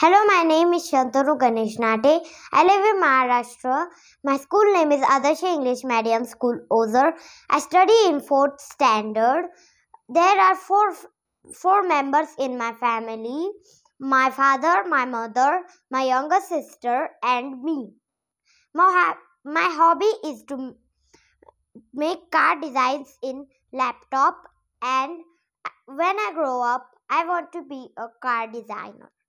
Hello, my name is Ganesh Ganeshnate. I live in Maharashtra. My school name is Adarsha English Medium School, Ozer. I study in 4th standard. There are four, four members in my family. My father, my mother, my younger sister and me. My, my hobby is to make car designs in laptop and uh, when I grow up, I want to be a car designer.